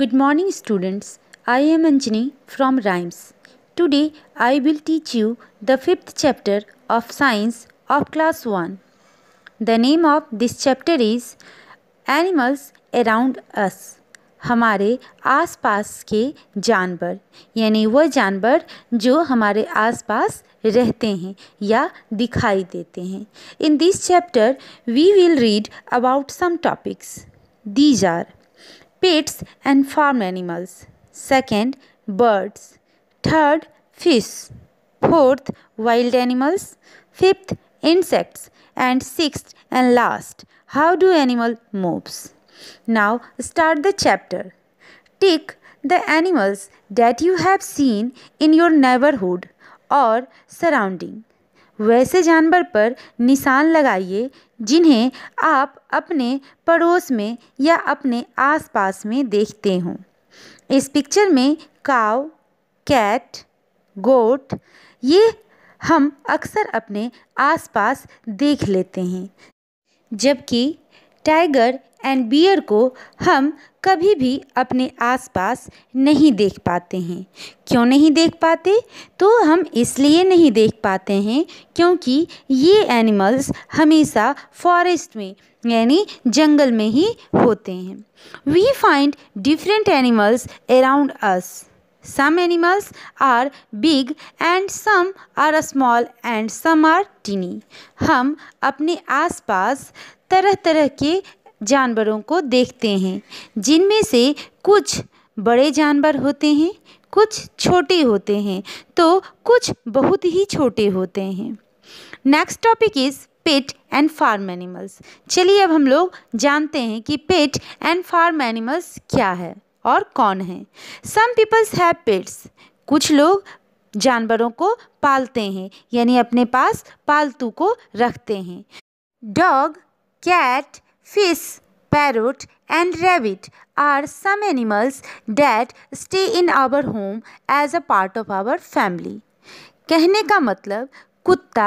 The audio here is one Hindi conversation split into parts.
Good morning students. I am Anjani from Rhymes. Today I will teach you the fifth chapter of science of class 1. The name of this chapter is Animals Around Us. हमारे आसपास के जानवर यानी वह जानवर जो हमारे आसपास रहते हैं या दिखाई देते हैं in this chapter we will read about some topics these are pets and farm animals. Second, birds. Third, fish. Fourth, wild animals. Fifth, insects. And sixth and last, how do animal moves? Now start the chapter. Take the animals that you have seen in your neighborhood or surrounding. वैसे जानवर पर निशान लगाइए जिन्हें आप अपने पड़ोस में या अपने आसपास में देखते हों इस पिक्चर में काव कैट गोट ये हम अक्सर अपने आसपास देख लेते हैं जबकि टाइगर एंड बियर को हम कभी भी अपने आसपास नहीं देख पाते हैं क्यों नहीं देख पाते तो हम इसलिए नहीं देख पाते हैं क्योंकि ये एनिमल्स हमेशा फॉरेस्ट में यानी जंगल में ही होते हैं we find different animals around us some animals are big and some are small and some are teeny. हम अपने आसपास तरह तरह के जानवरों को देखते हैं जिनमें से कुछ बड़े जानवर होते हैं कुछ छोटे होते हैं तो कुछ बहुत ही छोटे होते हैं next topic is pet and farm animals चलिए अब हम लोग जानते हैं कि पेट एंड फार्म एनिमल्स क्या है और कौन है सम पीपल्स हैव पेट्स कुछ लोग जानवरों को पालते हैं यानी अपने पास पालतू को रखते हैं dog Cat, fish, parrot and rabbit are some animals that stay in our home as a part of our family. kehne ka matlab kutta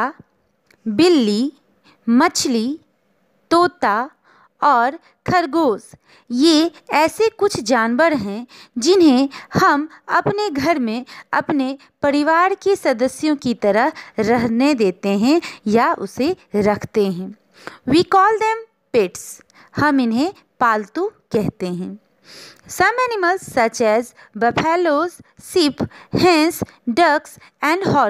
billi machli tota और खरगोश ये ऐसे कुछ जानवर हैं जिन्हें हम अपने घर में अपने परिवार के सदस्यों की तरह रहने देते हैं या उसे रखते हैं वी कॉल देम पेट्स हम इन्हें पालतू कहते हैं some animals such as buffaloes sheep hens ducks and horse